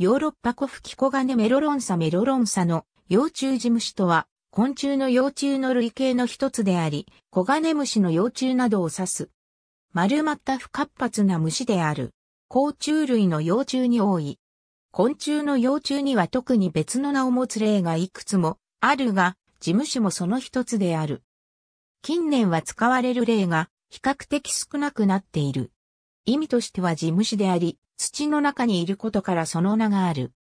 ヨーロッパ古吹小コガネメロロンサメロロンサの幼虫事務所とは、昆虫の幼虫の類型の一つであり、コガネムシの幼虫などを指す。丸まった不活発な虫である。甲虫類の幼虫に多い。昆虫の幼虫には特に別の名を持つ例がいくつもあるが、事務所もその一つである。近年は使われる例が比較的少なくなっている。意味としては事務所であり、土の中にいることからその名がある。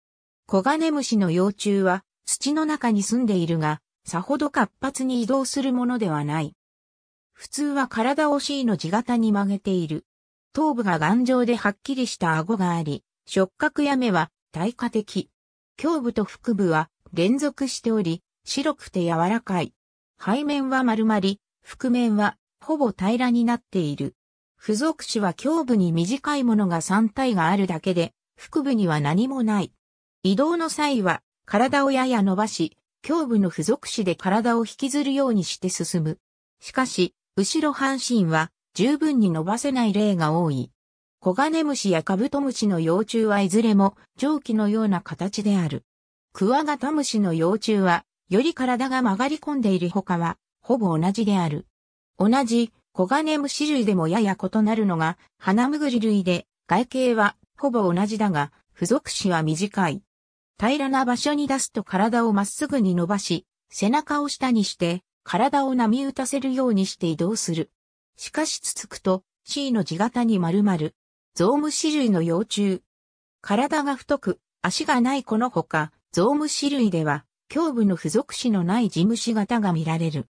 コガネムシの幼虫は土の中に住んでいるが、さほど活発に移動するものではない。普通は体を C の字型に曲げている。頭部が頑丈ではっきりした顎があり、触覚や目は対価的。胸部と腹部は連続しており、白くて柔らかい。背面は丸まり、覆面はほぼ平らになっている。付属詞は胸部に短いものが3体があるだけで、腹部には何もない。移動の際は、体をやや伸ばし、胸部の付属詞で体を引きずるようにして進む。しかし、後ろ半身は十分に伸ばせない例が多い。コガネムシやカブトムシの幼虫はいずれも蒸気のような形である。クワガタムシの幼虫は、より体が曲がり込んでいる他は、ほぼ同じである。同じコガネムシ類でもやや異なるのが、ハナムグリ類で、外形はほぼ同じだが、付属肢は短い。平らな場所に出すと体をまっすぐに伸ばし、背中を下にして、体を波打たせるようにして移動する。しかしつつくと、C の字型に丸る。ゾウムシ類の幼虫。体が太く、足がないこのほか、ゾウムシ類では、胸部の付属子のない地虫型が見られる。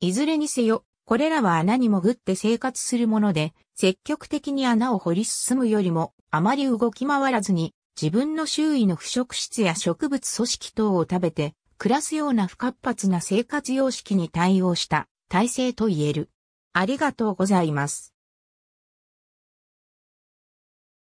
いずれにせよ、これらは穴に潜って生活するもので、積極的に穴を掘り進むよりも、あまり動き回らずに、自分の周囲の腐食質や植物組織等を食べて、暮らすような不活発な生活様式に対応した体制と言える。ありがとうございます。